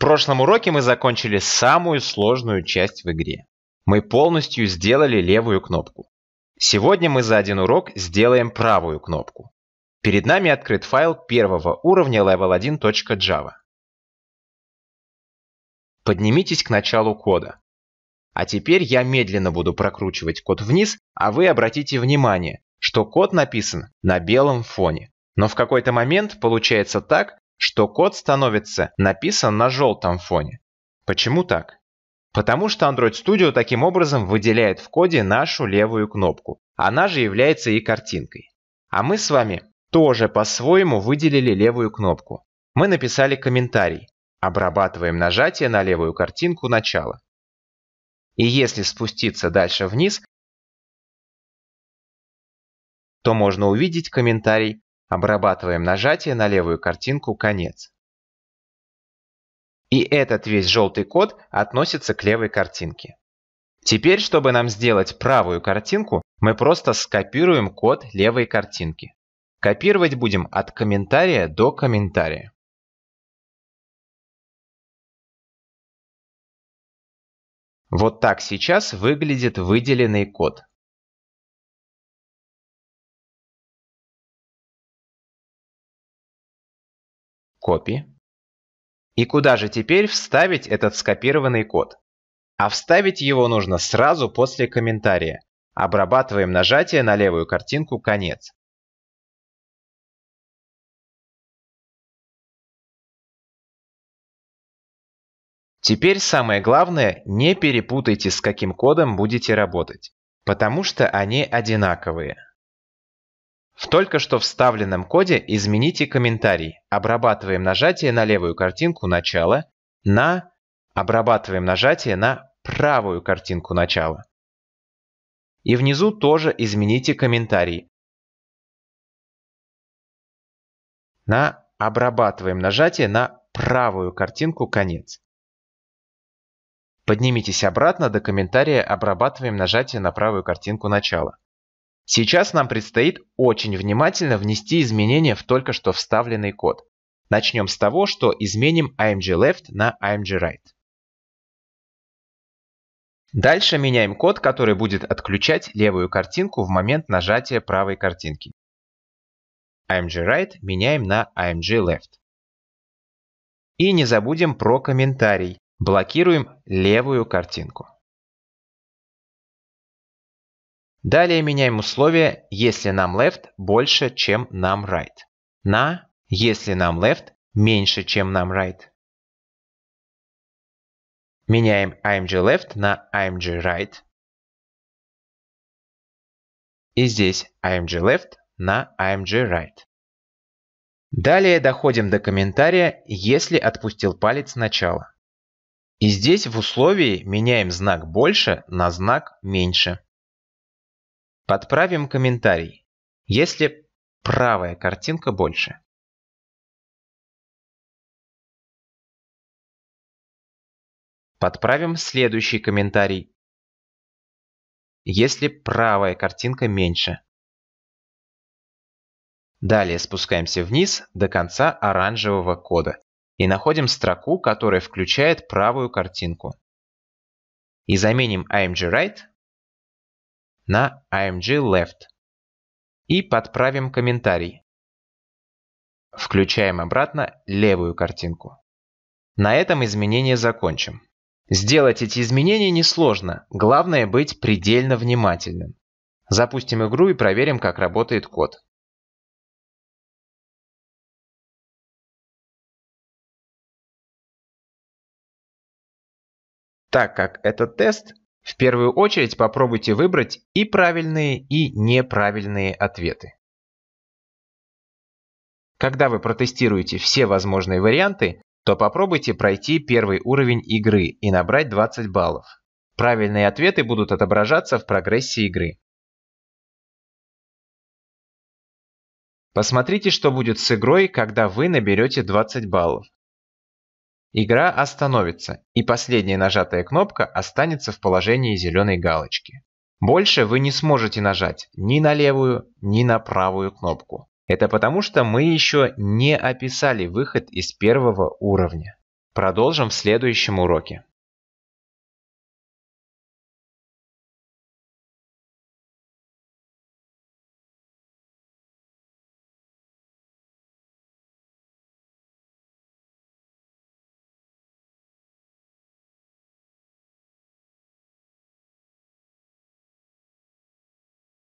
прошлом уроке мы закончили самую сложную часть в игре. Мы полностью сделали левую кнопку. Сегодня мы за один урок сделаем правую кнопку. Перед нами открыт файл первого уровня level1.java. Поднимитесь к началу кода. А теперь я медленно буду прокручивать код вниз, а вы обратите внимание, что код написан на белом фоне. Но в какой-то момент получается так, что код становится написан на желтом фоне. Почему так? Потому что Android Studio таким образом выделяет в коде нашу левую кнопку. Она же является и картинкой. А мы с вами тоже по-своему выделили левую кнопку. Мы написали комментарий. Обрабатываем нажатие на левую картинку начала. И если спуститься дальше вниз, то можно увидеть комментарий Обрабатываем нажатие на левую картинку «Конец». И этот весь желтый код относится к левой картинке. Теперь, чтобы нам сделать правую картинку, мы просто скопируем код левой картинки. Копировать будем от комментария до комментария. Вот так сейчас выглядит выделенный код. Копи И куда же теперь вставить этот скопированный код? А вставить его нужно сразу после комментария. Обрабатываем нажатие на левую картинку «Конец». Теперь самое главное, не перепутайте, с каким кодом будете работать, потому что они одинаковые. В только что вставленном коде измените комментарий. Обрабатываем нажатие на левую картинку начала на обрабатываем нажатие на правую картинку начала. И внизу тоже измените комментарий. На обрабатываем нажатие на правую картинку конец. Поднимитесь обратно до комментария «Обрабатываем нажатие на правую картинку начала». Сейчас нам предстоит очень внимательно внести изменения в только что вставленный код. Начнем с того, что изменим img_left на img_right. Дальше меняем код, который будет отключать левую картинку в момент нажатия правой картинки. img_right меняем на img_left. И не забудем про комментарий. Блокируем левую картинку. Далее меняем условие, если нам left больше, чем нам right, на если нам left меньше, чем нам right. Меняем img left на img right. И здесь img left на img right. Далее доходим до комментария, если отпустил палец сначала. И здесь в условии меняем знак больше на знак меньше. Подправим комментарий, если правая картинка больше. Подправим следующий комментарий, если правая картинка меньше. Далее спускаемся вниз до конца оранжевого кода и находим строку, которая включает правую картинку. И заменим img right на img Left и подправим комментарий. Включаем обратно левую картинку. На этом изменения закончим. Сделать эти изменения несложно, главное быть предельно внимательным. Запустим игру и проверим, как работает код. Так как это тест, в первую очередь попробуйте выбрать и правильные, и неправильные ответы. Когда вы протестируете все возможные варианты, то попробуйте пройти первый уровень игры и набрать 20 баллов. Правильные ответы будут отображаться в прогрессе игры. Посмотрите, что будет с игрой, когда вы наберете 20 баллов. Игра остановится, и последняя нажатая кнопка останется в положении зеленой галочки. Больше вы не сможете нажать ни на левую, ни на правую кнопку. Это потому, что мы еще не описали выход из первого уровня. Продолжим в следующем уроке.